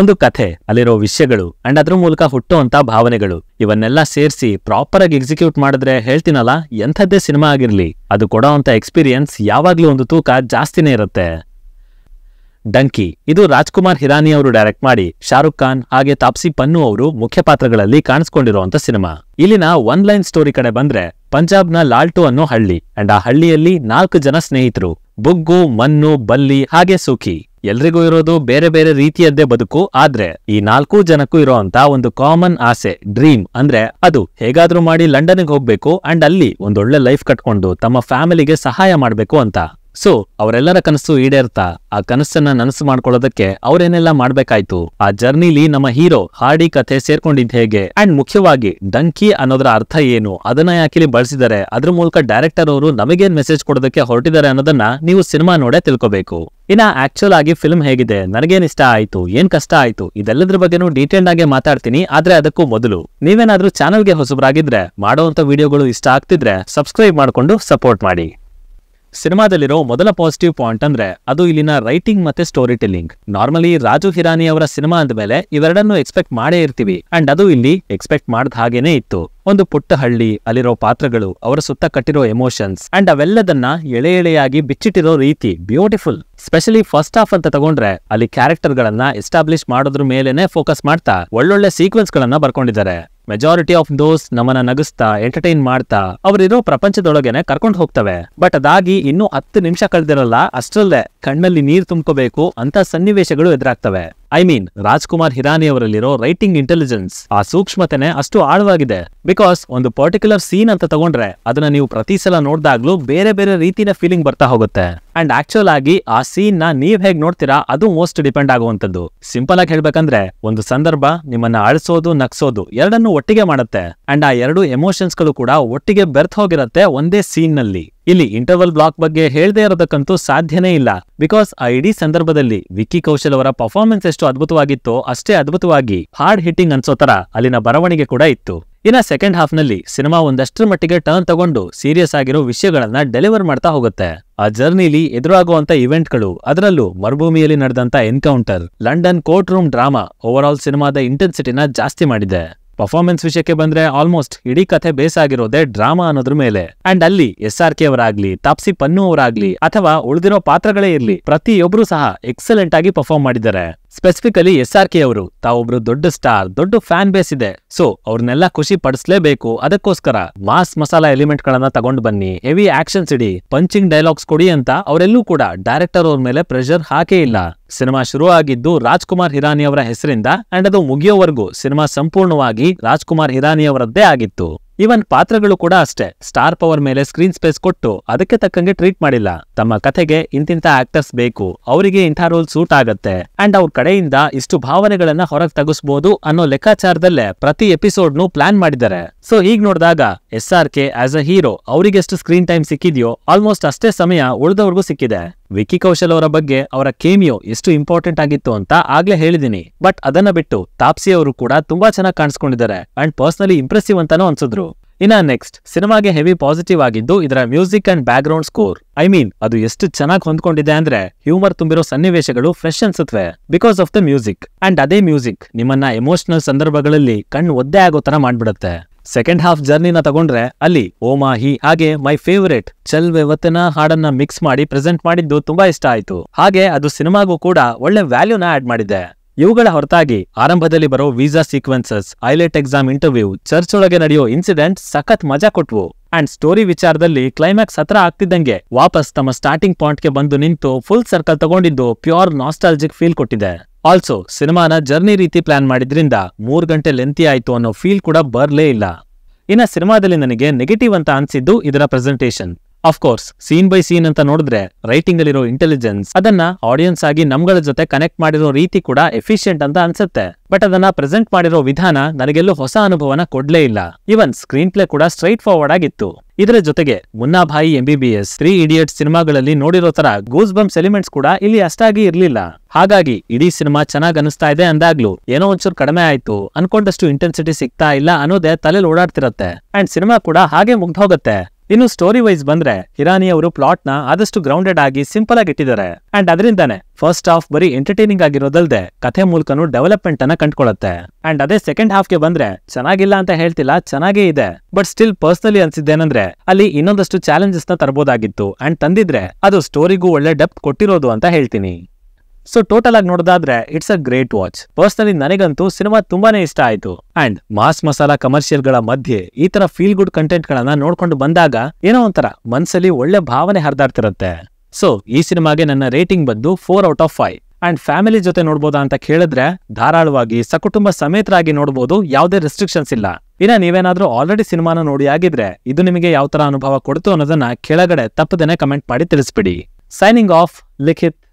ಒಂದು ಕಥೆ ಅಲ್ಲಿರೋ ವಿಷಯಗಳು ಅಂಡ್ ಅದ್ರ ಮೂಲಕ ಹುಟ್ಟುವಂತ ಭಾವನೆಗಳು ಇವನ್ನೆಲ್ಲ ಸೇರಿಸಿ ಪ್ರಾಪರ್ ಆಗಿ ಎಕ್ಸಿಕ್ಯೂಟ್ ಮಾಡಿದ್ರೆ ಹೇಳ್ತೀನಲ್ಲ ಎಂಥದ್ದೇ ಸಿನಿಮಾ ಆಗಿರ್ಲಿ ಅದು ಕೊಡೋ ಅಂತ ಎಕ್ಸ್ಪೀರಿಯನ್ಸ್ ಯಾವಾಗ್ಲೂ ಒಂದು ತೂಕ ಜಾಸ್ತಿನೇ ಇರುತ್ತೆ ಡಂಕಿ ಇದು ರಾಜ್ಕುಮಾರ್ ಹಿರಾನಿ ಅವರು ಡೈರೆಕ್ಟ್ ಮಾಡಿ ಶಾರುಖ್ ಖಾನ್ ಹಾಗೆ ತಾಪ್ಸಿ ಪನ್ನು ಅವರು ಮುಖ್ಯ ಪಾತ್ರಗಳಲ್ಲಿ ಕಾಣಿಸ್ಕೊಂಡಿರುವಂತ ಸಿನಿಮಾ ಇಲ್ಲಿನ ಒನ್ ಲೈನ್ ಸ್ಟೋರಿ ಕಡೆ ಬಂದ್ರೆ ಪಂಜಾಬ್ನ ಲಾಲ್ಟು ಅನ್ನೋ ಹಳ್ಳಿ ಅಂಡ್ ಆ ಹಳ್ಳಿಯಲ್ಲಿ ನಾಲ್ಕು ಜನ ಸ್ನೇಹಿತರು ಬುಗ್ಗು ಮನ್ನು ಬಲ್ಲಿ ಹಾಗೆ ಸುಖಿ ಎಲ್ರಿಗೂ ಇರೋದು ಬೇರೆ ಬೇರೆ ರೀತಿಯದ್ದೇ ಬದುಕು ಆದ್ರೆ ಈ ನಾಲ್ಕು ಜನಕ್ಕೂ ಅಂತ ಒಂದು ಕಾಮನ್ ಆಸೆ ಡ್ರೀಮ್ ಅಂದ್ರೆ ಅದು ಹೇಗಾದ್ರೂ ಮಾಡಿ ಲಂಡನ್ಗೆ ಹೋಗ್ಬೇಕು ಅಂಡ್ ಅಲ್ಲಿ ಒಂದೊಳ್ಳೆ ಲೈಫ್ ಕಟ್ಕೊಂಡು ತಮ್ಮ ಫ್ಯಾಮಿಲಿಗೆ ಸಹಾಯ ಮಾಡ್ಬೇಕು ಅಂತ ಸೊ ಅವರೆಲ್ಲರ ಕನಸು ಈಡೇರ್ತಾ ಆ ಕನಸನ್ನ ನನಸು ಮಾಡ್ಕೊಳ್ಳೋದಕ್ಕೆ ಅವರೇನೆಲ್ಲ ಮಾಡ್ಬೇಕಾಯ್ತು ಆ ಜರ್ನಿಲಿ ನಮ್ಮ ಹೀರೋ ಹಾಡಿ ಕಥೆ ಸೇರ್ಕೊಂಡಿದ್ದ ಹೇಗೆ ಅಂಡ್ ಮುಖ್ಯವಾಗಿ ಡಂಕಿ ಅನ್ನೋದ್ರ ಅರ್ಥ ಏನು ಅದನ್ನ ಯಾಕಿಲಿ ಬಳಸಿದರೆ ಅದ್ರ ಮೂಲಕ ಡೈರೆಕ್ಟರ್ ಅವರು ನಮಗೇನ್ ಮೆಸೇಜ್ ಕೊಡೋದಕ್ಕೆ ಹೊರಟಿದ್ದಾರೆ ಅನ್ನೋದನ್ನ ನೀವು ಸಿನಿಮಾ ನೋಡೇ ತಿಳ್ಕೊಬೇಕು ಇನ್ನ ಆಕ್ಚುಲ್ ಆಗಿ ಫಿಲ್ಮ್ ಹೇಗಿದೆ ನನಗೇನ್ ಇಷ್ಟ ಆಯ್ತು ಏನ್ ಕಷ್ಟ ಆಯ್ತು ಇದೆಲ್ಲದ್ರ ಬಗ್ಗೆನೂ ಡೀಟೇಲ್ಡ್ ಆಗಿ ಮಾತಾಡ್ತೀನಿ ಆದ್ರೆ ಅದಕ್ಕೂ ಮೊದಲು ನೀವೇನಾದ್ರೂ ಚಾನಲ್ಗೆ ಹೊಸಬರಾಗಿದ್ರೆ ಮಾಡುವಂತ ವಿಡಿಯೋಗಳು ಇಷ್ಟ ಆಗ್ತಿದ್ರೆ ಸಬ್ಸ್ಕ್ರೈಬ್ ಮಾಡ್ಕೊಂಡು ಸಪೋರ್ಟ್ ಮಾಡಿ ಸಿನಿಮಾದಲ್ಲಿರೋ ಮೊದಲ ಪಾಸಿಟಿವ್ ಪಾಯಿಂಟ್ ಅಂದ್ರೆ ಅದು ಇಲ್ಲಿನ ರೈಟಿಂಗ್ ಮತ್ತೆ story telling normally Raju Hirani ಅವರ ಸಿನಿಮಾ ಅಂದಮೇಲೆ ಇವೆರಡನ್ನೂ ಎಕ್ಸ್ಪೆಕ್ಟ್ ಮಾಡೇ ಇರ್ತೀವಿ ಅಂಡ್ ಅದು ಇಲ್ಲಿ ಎಕ್ಸ್ಪೆಕ್ಟ್ ಮಾಡದ್ ಹಾಗೇನೆ ಇತ್ತು ಒಂದು ಪುಟ್ಟ ಹಳ್ಳಿ ಅಲ್ಲಿರೋ ಪಾತ್ರಗಳು ಅವರ ಸುತ್ತ ಕಟ್ಟಿರೋ ಎಮೋಷನ್ಸ್ ಅಂಡ್ ಅವೆಲ್ಲದನ್ನ ಎಳೆ ಎಳೆಯಾಗಿ ಬಿಚ್ಚಿಟ್ಟಿರೋ ರೀತಿ ಬ್ಯೂಟಿಫುಲ್ ಸ್ಪೆಷಲಿ ಫಸ್ಟ್ ಹಾಫ್ ಅಂತ ತಗೊಂಡ್ರೆ ಅಲ್ಲಿ ಕ್ಯಾರೆಕ್ಟರ್ ಗಳನ್ನ ಎಸ್ಟಾಬ್ಲಿಷ್ ಮಾಡೋದ್ರ ಮೇಲೆನೆ ಫೋಕಸ್ ಮಾಡ್ತಾ ಒಳ್ಳೊಳ್ಳೆ ಸೀಕ್ವೆನ್ಸ್ ಗಳನ್ನ ಬರ್ಕೊಂಡಿದ್ದಾರೆ ಮೆಜಾರಿಟಿ ಆಫ್ ದೋಸ್ ನಮ್ಮನ್ನ ನಗಸ್ತಾ ಎಂಟರ್ಟೈನ್ ಮಾಡ್ತಾ ಅವರಿರೋ ಪ್ರಪಂಚದೊಳಗೆನೆ ಕರ್ಕೊಂಡು ಹೋಗ್ತವೆ ಬಟ್ ಅದಾಗಿ ಇನ್ನೂ ಹತ್ತು ನಿಮಿಷ ಕಳೆದಿರಲ್ಲ ಅಷ್ಟರಲ್ಲೇ ಕಣ್ಣಲ್ಲಿ ನೀರು ತುಂಬ್ಕೋಬೇಕು ಅಂತ ಸನ್ನಿವೇಶಗಳು ಎದುರಾಗ್ತವೆ ಐ ಮೀನ್ ರಾಜ್ಕುಮಾರ್ ಹಿರಾನಿ ಅವರಲ್ಲಿರೋ ರೈಟಿಂಗ್ ಇಂಟೆಲಿಜೆನ್ಸ್ ಆ ಸೂಕ್ಷ್ಮತೆನೆ ಅಷ್ಟು ಆಳವಾಗಿದೆ ಬಿಕಾಸ್ ಒಂದು ಪರ್ಟಿಕ್ಯುಲರ್ ಸೀನ್ ಅಂತ ತಗೊಂಡ್ರೆ ಅದನ್ನ ನೀವು ಪ್ರತಿ ಸಲ ನೋಡ್ದಾಗ್ಲೂ ಬೇರೆ ಬೇರೆ ರೀತಿನ ಫೀಲಿಂಗ್ ಬರ್ತಾ ಹೋಗುತ್ತೆ ಅಂಡ್ ಆಕ್ಚುಲ್ ಆಗಿ ಆ ಸೀನ್ ನ ನೀವ್ ಹೇಗ್ ನೋಡ್ತೀರಾ ಅದು ಮೋಸ್ಟ್ ಡಿಪೆಂಡ್ ಆಗುವಂತದ್ದು ಸಿಂಪಲ್ ಆಗಿ ಹೇಳ್ಬೇಕಂದ್ರೆ ಒಂದು ಸಂದರ್ಭ ನಿಮ್ಮನ್ನ ಅಳಿಸೋದು ನಕ್ಸೋದು ಎರಡನ್ನು ಒಟ್ಟಿಗೆ ಮಾಡುತ್ತೆ ಅಂಡ್ ಆ ಎರಡು ಎಮೋಷನ್ಸ್ ಗಳು ಕೂಡ ಒಟ್ಟಿಗೆ ಬೆರ್ತ್ ಹೋಗಿರತ್ತೆ ಒಂದೇ ಸೀನ್ ನಲ್ಲಿ ಇಲ್ಲಿ ಇಂಟರ್ವಲ್ ಬ್ಲಾಕ್ ಬಗ್ಗೆ ಹೇಳದೇ ಇರೋದಕ್ಕಂತೂ ಸಾಧ್ಯನೇ ಇಲ್ಲ ಬಿಕಾಸ್ ಆ ಇಡೀ ಸಂದರ್ಭದಲ್ಲಿ ವಿಕ್ಕಿ ಕೌಶಲ್ ಅವರ ಪರ್ಫಾರ್ಮೆನ್ಸ್ ಎಷ್ಟು ಅದ್ಭುತವಾಗಿತ್ತೋ ಅಷ್ಟೇ ಅದ್ಭುತವಾಗಿ ಹಾರ್ಡ್ ಹಿಟ್ಟಿಂಗ್ ಅನ್ಸೋ ತರ ಅಲ್ಲಿನ ಬರವಣಿಗೆ ಕೂಡ ಇತ್ತು ಇನ್ನ ಸೆಕೆಂಡ್ ಹಾಫ್ ನಲ್ಲಿ ಸಿನಿಮಾ ಒಂದಷ್ಟರ ಮಟ್ಟಿಗೆ ಟರ್ನ್ ತಗೊಂಡು ಸೀರಿಯಸ್ ಆಗಿರೋ ವಿಷಯಗಳನ್ನ ಡೆಲಿವರ್ ಮಾಡ್ತಾ ಹೋಗುತ್ತೆ ಆ ಜರ್ನಿಲಿ ಎದುರಾಗುವಂತ ಇವೆಂಟ್ಗಳು ಅದರಲ್ಲೂ ಮರುಭೂಮಿಯಲ್ಲಿ ನಡೆದಂತ encounter London court room drama over all ಸಿನಿಮಾದ ಇಂಟೆನ್ಸಿಟಿನ ಜಾಸ್ತಿ ಮಾಡಿದೆ ಪರ್ಫಾರ್ಮೆನ್ಸ್ ವಿಷಯಕ್ಕೆ ಬಂದ್ರೆ ಆಲ್ಮೋಸ್ಟ್ ಇಡೀ ಕಥೆ ಬೇಸಾಗಿರೋದೇ ಡ್ರಾಮಾ ಅನ್ನೋದ್ರ ಮೇಲೆ ಅಂಡ್ ಅಲ್ಲಿ ಎಸ್ ಆರ್ ಕೆ ಅವರಾಗ್ಲಿ ತಾಪ್ಸಿ ಪನ್ನು ಅವರಾಗ್ಲಿ ಅಥವಾ ಉಳಿದಿರೋ ಪಾತ್ರಗಳೇ ಇರ್ಲಿ ಪ್ರತಿಯೊಬ್ಬರು ಸಹ ಎಕ್ಸಲೆಂಟ್ ಆಗಿ ಪರ್ಫಾರ್ಮ್ ಮಾಡಿದ್ದಾರೆ ಸ್ಪೆಸಿಫಿಕಲಿ ಎಸ್ ಆರ್ ಕೆ ಅವರು ತಾವೊಬ್ರು ದೊಡ್ಡ ಸ್ಟಾರ್ ದೊಡ್ಡ ಫ್ಯಾನ್ ಬೇಸ್ ಇದೆ ಸೊ ಅವ್ರನ್ನೆಲ್ಲ ಖುಷಿ ಪಡಿಸಲೇಬೇಕು ಅದಕ್ಕೋಸ್ಕರ ಮಾಸ್ ಮಸಾಲಾ ಎಲಿಮೆಂಟ್ ಗಳನ್ನ ತಗೊಂಡ್ ಬನ್ನಿ ಹೆವಿ ಆಕ್ಷನ್ಸ್ ಇಡಿ ಪಂಚಿಂಗ್ ಡೈಲಾಗ್ಸ್ ಕೊಡಿ ಅಂತ ಅವರೆಲ್ಲೂ ಕೂಡ ಡೈರೆಕ್ಟರ್ ಅವ್ರ ಮೇಲೆ ಪ್ರೆಷರ್ ಹಾಕೇ ಇಲ್ಲ ಸಿನಿಮಾ ಶುರು ಆಗಿದ್ದು ರಾಜ್ಕುಮಾರ್ ಹಿರಾನಿ ಅವರ ಹೆಸರಿಂದ ಅಂಡ್ ಅದು ಮುಗಿಯೋವರೆಗೂ ಸಿನಿಮಾ ಸಂಪೂರ್ಣವಾಗಿ ರಾಜ್ಕುಮಾರ್ ಹಿರಾನಿ ಅವರದ್ದೇ ಆಗಿತ್ತು ಇವನ್ ಪಾತ್ರಗಳು ಕೂಡ ಅಷ್ಟೇ ಸ್ಟಾರ್ ಪವರ್ ಮೇಲೆ ಸ್ಕ್ರೀನ್ ಸ್ಪೇಸ್ ಕೊಟ್ಟು ಅದಕ್ಕೆ ತಕ್ಕಂಗೆ ಟ್ರೀಟ್ ಮಾಡಿಲ್ಲ ತಮ್ಮ ಕಥೆಗೆ ಇಂತಿಂತ ಆಕ್ಟರ್ಸ್ ಬೇಕು ಅವರಿಗೆ ಇಂಥ ರೋಲ್ ಸೂಟ್ ಆಗತ್ತೆ ಅಂಡ್ ಅವ್ರ ಕಡೆಯಿಂದ ಇಷ್ಟು ಭಾವನೆಗಳನ್ನ ಹೊರಗೆ ತಗಿಸ್ಬೋದು ಅನ್ನೋ ಲೆಕ್ಕಾಚಾರದಲ್ಲೇ ಪ್ರತಿ ಎಪಿಸೋಡ್ ನು ಪ್ಲಾನ್ ಮಾಡಿದ್ದಾರೆ ಸೊ ಈಗ ನೋಡಿದಾಗ S R K as a hero ಅವರಿಗೆಷ್ಟು ಸ್ಕ್ರೀನ್ ಟೈಮ್ ಸಿಕ್ಕಿದ್ಯೋ ಆಲ್ಮೋಸ್ಟ್ ಅಷ್ಟೇ ಸಮಯ ಉಳಿದವ್ರಿಗೂ ಸಿಕ್ಕಿದೆ ವಿಕಿ ಕೌಶಲ್ ಅವರ ಬಗ್ಗೆ ಅವರ ಕೇಮಿಯೋ ಎಷ್ಟು ಇಂಪಾರ್ಟೆಂಟ್ ಆಗಿತ್ತು ಅಂತ ಆಗ್ಲೇ ಹೇಳಿದೀನಿ ಬಟ್ ಅದನ್ನ ಬಿಟ್ಟು ತಾಪ್ಸಿ ಅವರು ಕೂಡ ತುಂಬಾ ಚೆನ್ನಾಗಿ ಕಾಣಿಸ್ಕೊಂಡಿದ್ದಾರೆ ಅಂಡ್ ಪರ್ಸನಲಿ ಇಂಪ್ರೆಸಿವ್ ಅಂತಾನು ಅನ್ಸಿದ್ರು ಇನ್ನ ನೆಕ್ಸ್ಟ್ ಸಿನಿಮಾಗೆ ಹೆವಿ ಪಾಸಿಟಿವ್ ಆಗಿದ್ದು ಇದರ music and background score I mean ಅದು ಎಷ್ಟು ಚೆನ್ನಾಗಿ ಹೊಂದ್ಕೊಂಡಿದೆ ಅಂದ್ರೆ ಹ್ಯೂಮರ್ ತುಂಬಿರೋ ಸನ್ನಿವೇಶಗಳು ಫ್ರೆಶ್ ಅನ್ಸುತ್ತವೆ because of the music and ಅದೇ ಮ್ಯೂಸಿಕ್ ನಿಮ್ಮನ್ನ ಎಮೋಷನಲ್ ಸಂದರ್ಭಗಳಲ್ಲಿ ಕಣ್ಣು ಒದ್ದೆ ಆಗೋ ತರ ಮಾಡ್ಬಿಡುತ್ತೆ ಸೆಕೆಂಡ್ ಹಾಫ್ ಜರ್ನಿನ ತಗೊಂಡ್ರೆ ಅಲ್ಲಿ ಓಮಾಹಿ ಹಾಗೆ ಮೈ ಫೇವರೇಟ್ ಚಲ್ ವೆವತ್ತನ ಹಾಡನ್ನ ಮಿಕ್ಸ್ ಮಾಡಿ ಪ್ರೆಸೆಂಟ್ ಮಾಡಿದ್ದು ತುಂಬಾ ಇಷ್ಟ ಆಯ್ತು ಹಾಗೆ ಅದು ಸಿನಿಮಾಗೂ ಕೂಡ ಒಳ್ಳೆ ವ್ಯಾಲ್ಯೂನ ಆಡ್ ಮಾಡಿದೆ ಇವುಗಳ ಹೊರತಾಗಿ ಆರಂಭದಲ್ಲಿ ಬರೋ visa sequences IELTS exam interview church ಒಳಗೆ ನಡೆಯೋ ಇನ್ಸಿಡೆಂಟ್ ಸಖತ್ ಮಜಾ ಕೊಟ್ವು ಅಂಡ್ ಸ್ಟೋರಿ ವಿಚಾರದಲ್ಲಿ ಕ್ಲೈಮ್ಯಾಕ್ಸ್ ಹತ್ರ ಆಗ್ತಿದ್ದಂಗೆ ವಾಪಸ್ ತಮ್ಮ ಸ್ಟಾರ್ಟಿಂಗ್ ಪಾಯಿಂಟ್ಗೆ ಬಂದು ನಿಂತು ಫುಲ್ ಸರ್ಕಲ್ ತಗೊಂಡಿದ್ದು ಪ್ಯೂರ್ ನಾಸ್ಟಾಲ್ಜಿಕ್ ಫೀಲ್ ಕೊಟ್ಟಿದೆ ಆಲ್ಸೋ ಸಿನಿಮಾನ ಜರ್ನಿ ರೀತಿ ಪ್ಲಾನ್ ಮಾಡಿದ್ರಿಂದ ಮೂರು ಗಂಟೆ ಲೆಂತಿ ಆಯಿತು ಅನ್ನೋ ಫೀಲ್ ಕೂಡ ಬರಲೇ ಇಲ್ಲ ಇನ್ನ ಸಿನಿಮಾದಲ್ಲಿ ನನಗೆ ನೆಗೆಟಿವ್ ಅಂತ ಅನ್ಸಿದ್ದು ಇದರ presentation course scene by scene ಅಂತ ನೋಡಿದ್ರೆ ರೈಟಿಂಗ್ ಅಲ್ಲಿರೋ ಇಂಟೆಲಿಜೆನ್ಸ್ ಅದನ್ನ ಆಡಿಯನ್ಸ್ ಆಗಿ ನಮ್ಗಳ ಜೊತೆ ಕನೆಕ್ಟ್ ಮಾಡಿರೋ ರೀತಿ ಕೂಡ ಎಫಿಷಿಯಂಟ್ ಅಂತ ಅನ್ಸುತ್ತೆ ಬಟ್ ಅದನ್ನ ಪ್ರೆಸೆಂಟ್ ಮಾಡಿರೋ ವಿಧಾನ ನನಗೆಲ್ಲೂ ಹೊಸ ಅನುಭವನ ಕೊಡ್ಲೇ ಇಲ್ಲ ಇವನ್ ಸ್ಕ್ರೀನ್ ಪ್ಲೇ ಕೂಡ ಸ್ಟ್ರೈಟ್ ಫಾರ್ವರ್ಡ್ ಆಗಿತ್ತು ಇದರ ಜೊತೆಗೆ ಮುನ್ನಾಭಾಯಿ ಎಸ್ ತ್ರೀ ಇಡಿಯಟ್ ಸಿನಿಮಾಗಳಲ್ಲಿ ನೋಡಿರೋ ತರ ಗೂಸ್ ಬಂಪ್ಸ್ ಎಲಿಮೆಂಟ್ಸ್ ಕೂಡ ಇಲ್ಲಿ ಅಷ್ಟಾಗಿ ಇರ್ಲಿಲ್ಲ ಹಾಗಾಗಿ ಇಡೀ ಸಿನಿಮಾ ಚೆನ್ನಾಗ್ ಅನಿಸ್ತಾ ಇದೆ ಅಂದಾಗ್ಲೂ ಏನೋ ಒಂಚೂರು ಕಡಿಮೆ ಆಯ್ತು ಅನ್ಕೊಂಡಷ್ಟು ಇಂಟೆನ್ಸಿಟಿ ಸಿಗ್ತಾ ಇಲ್ಲ ಅನ್ನೋದೇ ತಲೆಲ್ ಓಡಾಡ್ತಿರತ್ತೆ ಅಂಡ್ ಸಿನಿಮಾ ಕೂಡ ಹಾಗೆ ಮುಗ್ದು ಹೋಗುತ್ತೆ ಇನ್ನು ಸ್ಟೋರಿ ವೈಸ್ ಬಂದ್ರೆ ಇರಾನಿ ಅವರು ಪ್ಲಾಟ್ ನ ಆದಷ್ಟು ಗ್ರೌಂಡೆಡ್ ಆಗಿ ಸಿಂಪಲ್ ಆಗಿ ಇಟ್ಟಿದ್ದಾರೆ ಅಂಡ್ ಅದರಿಂದಾನೆ ಫಸ್ಟ್ ಹಾಫ್ ಬರೀ ಎಂಟರ್ಟೈನಿಂಗ್ ಆಗಿರೋದಲ್ದೆ ಕಥೆ ಮೂಲಕನೂ ಡೆವಲಪ್ಮೆಂಟ್ ಅನ್ನ ಕಂಡ್ಕೊಳ್ಳುತ್ತೆ ಅಂಡ್ ಅದೇ ಸೆಕೆಂಡ್ ಹಾಫ್ ಗೆ ಬಂದ್ರೆ ಚೆನ್ನಾಗಿಲ್ಲ ಅಂತ ಹೇಳ್ತಿಲ್ಲ ಚೆನ್ನಾಗೇ ಇದೆ ಬಟ್ ಸ್ಟಿಲ್ ಪರ್ಸನಲಿ ಅನ್ಸಿದ್ದೇನಂದ್ರೆ ಅಲ್ಲಿ ಇನ್ನೊಂದಷ್ಟು ಚಾಲೆಂಜಸ್ ನ ತರಬಹುದಾಗಿತ್ತು ಅಂಡ್ ತಂದಿದ್ರೆ ಅದು ಸ್ಟೋರಿಗೂ ಒಳ್ಳೆ ಡೆಪ್ ಕೊಟ್ಟಿರೋದು ಅಂತ ಹೇಳ್ತೀನಿ ಸೊ ಟೋಟಲ್ ಆಗಿ ನೋಡೋದಾದ್ರೆ it's a great watch personally ನನಗಂತೂ ಸಿನಿಮಾ ತುಂಬಾನೇ ಇಷ್ಟ ಆಯ್ತು ಅಂಡ್ ಮಾಸ್ ಮಸಾಲಾ ಕಮರ್ಷಿಯಲ್ ಗಳ ಮಧ್ಯೆ ಈ ತರ ಫೀಲ್ ಗುಡ್ ಕಂಟೆಂಟ್ ಗಳನ್ನ ನೋಡ್ಕೊಂಡು ಬಂದಾಗ ಏನೋ ಒಂಥರ ಮನ್ಸಲ್ಲಿ ಒಳ್ಳೆ ಭಾವನೆ ಹರಿದಾಡ್ತಿರತ್ತೆ ಸೊ ಈ ಸಿನಿಮಾಗೆ ನನ್ನ ರೇಟಿಂಗ್ ಬಂದು four out of five and family ಜೊತೆ ನೋಡ್ಬೋದಾ ಅಂತ ಕೇಳಿದ್ರೆ ಧಾರಾಳವಾಗಿ ಸಕುಟುಂಬ ಸಮೇತರಾಗಿ ನೋಡಬಹುದು ಯಾವುದೇ ರೆಸ್ಟ್ರಿಕ್ಷನ್ಸ್ ಇಲ್ಲ ಇನ್ನ ನೀವೇನಾದ್ರೂ ಆಲ್ರೆಡಿ ಸಿನಿಮಾನ ನೋಡಿ ಆಗಿದ್ರೆ ಇದು ನಿಮಗೆ ಯಾವ ತರ ಅನುಭವ ಕೊಡ್ತು ಅನ್ನೋದನ್ನ ಕೆಳಗಡೆ ತಪ್ಪದೇನೆ ಕಮೆಂಟ್ ಮಾಡಿ ತಿಳಿಸ್ಬಿಡಿ ಸೈನಿಂಗ್ ಆಫ್ ಲಿಖಿತ್